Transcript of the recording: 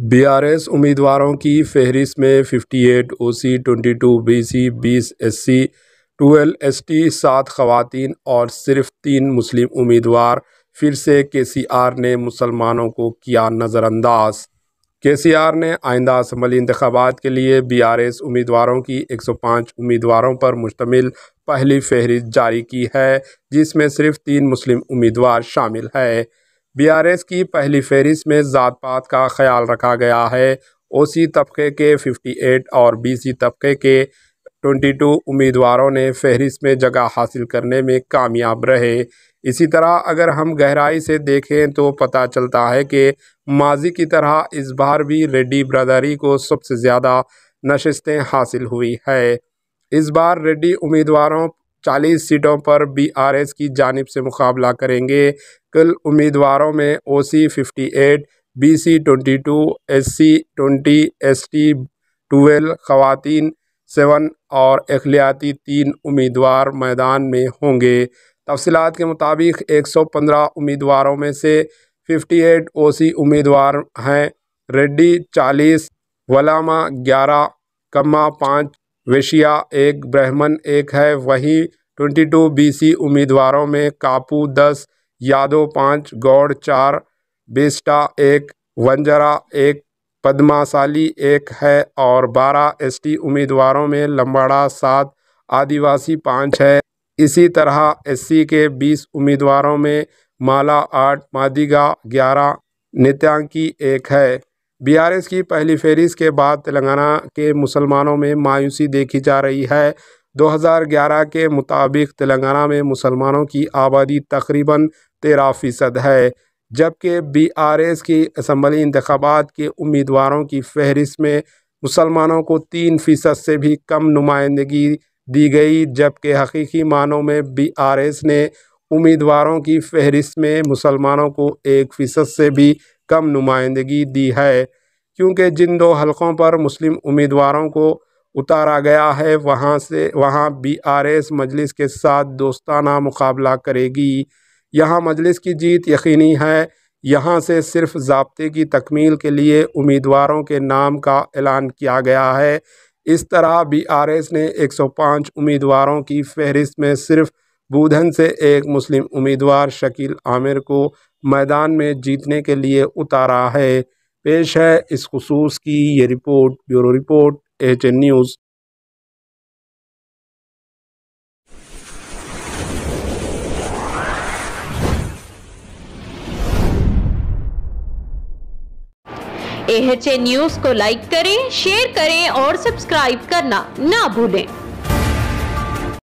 BRS उम्मीदवारों की फहरिस्त में 58 ओसी 22 बीसी 20 एससी 12 एसटी सात खवतिन और सिर्फ तीन मुस्लिम उम्मीदवार फिर से केसीआर ने मुसलमानों को किया नज़रअंदाज केसीआर ने आइंदा असम्बली इंतबात के लिए बीआरएस उम्मीदवारों की 105 उम्मीदवारों पर मुश्तमिल पहली फहरिस्त जारी की है जिसमें सिर्फ तीन मुस्लिम उम्मीदवार शामिल है बीआरएस की पहली फहरिस्त में ज़ात पात का ख्याल रखा गया है ओसी तबके के 58 और बीसी तबके के 22 उम्मीदवारों ने फहरिस्त में जगह हासिल करने में कामयाब रहे इसी तरह अगर हम गहराई से देखें तो पता चलता है कि माजी की तरह इस बार भी रेड्डी ब्रदरी को सबसे ज़्यादा नशस्तें हासिल हुई है इस बार रेड्डी उम्मीदवारों चालीस सीटों पर बीआरएस की जानब से मुकाबला करेंगे कल उम्मीदवारों में ओसी 58, बीसी 22, एससी 20, एसटी 12, खवतिन सेवन और अखिलाती तीन उम्मीदवार मैदान में होंगे तफसलत के मुताबिक 115 उम्मीदवारों में से 58 ओसी उम्मीदवार हैं रेड्डी 40 वलामा 11 कम्मा पाँच वेशिया एक ब्राह्मण एक है वहीं ट्वेंटी टू बीसी उम्मीदवारों में कापू दस यादव पाँच गौड़ चार बेस्टा एक वंजरा एक पद्माशाली एक है और बारह एसटी उम्मीदवारों में लंबाड़ा सात आदिवासी पाँच है इसी तरह एससी के बीस उम्मीदवारों में माला आठ मादिगा ग्यारह नित्यांकी एक है बीआरएस की पहली फहरिस्त के बाद तेलंगाना के मुसलमानों में मायूसी देखी जा रही है 2011 के मुताबिक तेलंगाना में मुसलमानों की आबादी तकरीबन तेरह फ़ीसद है जबकि बीआरएस की असम्बली इंतबात के उम्मीदवारों की फहरिस्त में मुसलमानों को तीन फ़ीसद से भी कम नुमाइंदगी दी गई जबकि हकीकी मानों में बीआरएस ने उम्मीदवारों की फहरिस्त में मुसलमानों को एक फ़ीसद से भी कम नुमाइंदगी दी है क्योंकि जिन दो हलकों पर मुस्लिम उम्मीदवारों को उतारा गया है वहाँ से वहाँ बी आर एस मजलिस के साथ दोस्ताना मुकाबला करेगी यहाँ मजलिस की जीत यकीनी है यहाँ से सिर्फ जबते की तकमील के लिए उम्मीदवारों के नाम का ऐलान किया गया है इस तरह बी आर एस ने एक सौ पाँच उम्मीदवारों की फहरिस्त में सिर्फ बूधन से एक मुस्लिम उम्मीदवार शकील आमिर को मैदान में जीतने के लिए उतारा है पेश है इस खसूस की ये report bureau report H N news H news को लाइक करें शेयर करें और सब्सक्राइब करना ना भूलें